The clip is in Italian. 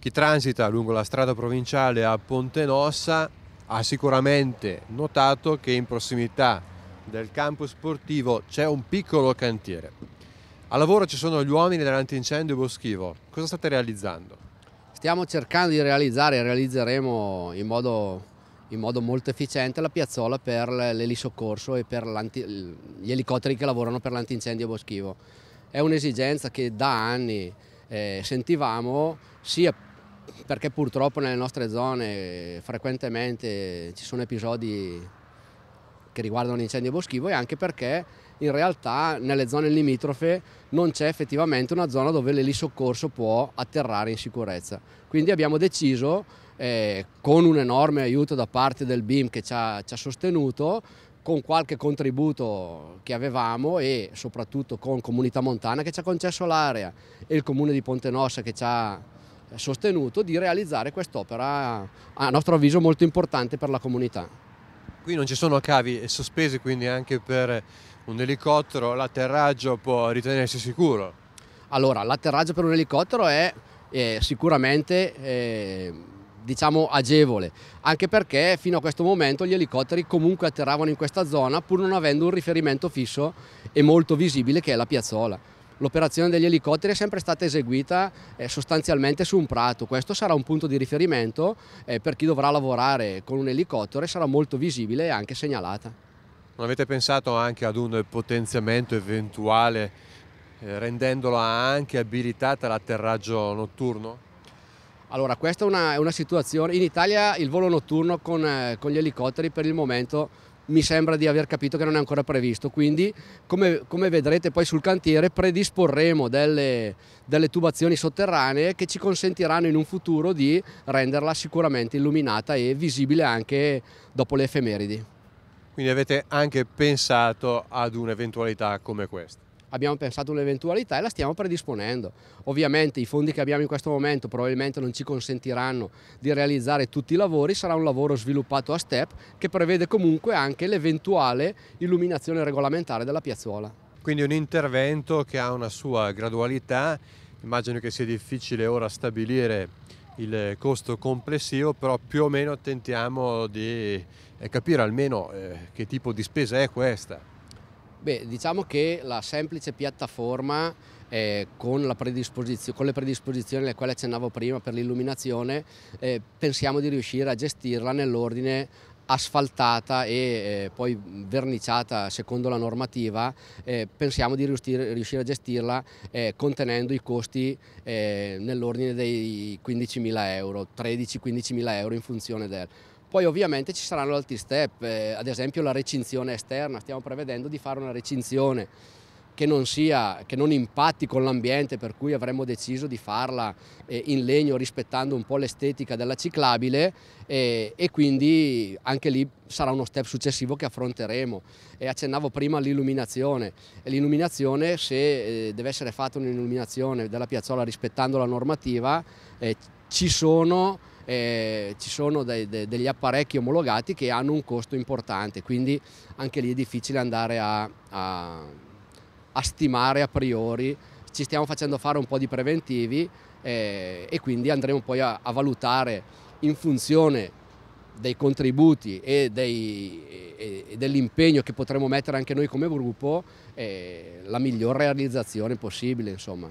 Chi transita lungo la strada provinciale a Ponte Nossa ha sicuramente notato che in prossimità del campo sportivo c'è un piccolo cantiere. A lavoro ci sono gli uomini dell'antincendio boschivo. Cosa state realizzando? Stiamo cercando di realizzare e realizzeremo in modo, in modo, molto efficiente la piazzola per l'elisoccorso e per gli elicotteri che lavorano per l'antincendio boschivo. È un'esigenza che da anni eh, sentivamo sia perché purtroppo nelle nostre zone eh, frequentemente ci sono episodi che riguardano l'incendio boschivo e anche perché in realtà nelle zone limitrofe non c'è effettivamente una zona dove l'elisoccorso può atterrare in sicurezza. Quindi abbiamo deciso, eh, con un enorme aiuto da parte del BIM che ci ha, ci ha sostenuto, con qualche contributo che avevamo e soprattutto con Comunità Montana che ci ha concesso l'area e il comune di Ponte Nossa che ci ha sostenuto di realizzare quest'opera a nostro avviso molto importante per la comunità. Qui non ci sono cavi sospesi quindi anche per un elicottero l'atterraggio può ritenersi sicuro? Allora l'atterraggio per un elicottero è, è sicuramente è, eh, diciamo agevole anche perché fino a questo momento gli elicotteri comunque atterravano in questa zona pur non avendo un riferimento fisso e molto visibile che è la piazzola l'operazione degli elicotteri è sempre stata eseguita eh, sostanzialmente su un prato, questo sarà un punto di riferimento eh, per chi dovrà lavorare con un elicottero e sarà molto visibile e anche segnalata. Non avete pensato anche ad un potenziamento eventuale eh, rendendola anche abilitata all'atterraggio notturno? Allora, questa è una, è una, situazione. In Italia il volo notturno con, con, gli elicotteri per il momento mi sembra di aver capito che non è ancora previsto, quindi come, come vedrete poi sul cantiere predisporremo delle, delle, tubazioni sotterranee che ci consentiranno in un futuro di renderla sicuramente illuminata e visibile anche dopo le efemeridi. Quindi avete anche pensato ad un'eventualità come questa? abbiamo pensato un'eventualità e la stiamo predisponendo. Ovviamente i fondi che abbiamo in questo momento probabilmente non ci consentiranno di realizzare tutti i lavori, sarà un lavoro sviluppato a step che prevede comunque anche l'eventuale illuminazione regolamentare della piazzuola. Quindi un intervento che ha una sua gradualità, immagino che sia difficile ora stabilire il costo complessivo, però più o meno tentiamo di eh, capire almeno eh, che tipo di spesa è questa. Beh, diciamo che la semplice piattaforma eh, con, con, le predisposizioni alle quali accennavo prima per l'illuminazione, eh, pensiamo di riuscire a gestirla nell'ordine asfaltata e eh, poi verniciata secondo la normativa, eh, pensiamo di riuscire, riuscire a gestirla eh, contenendo i costi eh, nell'ordine dei 15.000 euro, 13-15.000 euro in funzione del... Poi ovviamente ci saranno altri step, eh, ad esempio la recinzione esterna, stiamo prevedendo di fare una recinzione che non, sia, che non impatti con l'ambiente per cui avremmo deciso di farla eh, in legno rispettando un po' l'estetica della ciclabile eh, e quindi anche lì sarà uno step successivo che affronteremo. E accennavo prima all'illuminazione. L'illuminazione, se eh, deve essere fatta un'illuminazione della piazzola rispettando la normativa, eh, ci sono eh, ci sono dei, de, degli apparecchi omologati che hanno un costo importante, quindi anche lì è difficile andare a, a a stimare a priori, ci stiamo facendo fare un po' di preventivi eh, e quindi andremo poi a, a, valutare in funzione dei contributi e, e, e dell'impegno che potremo mettere anche noi come gruppo eh, la miglior realizzazione possibile. Insomma.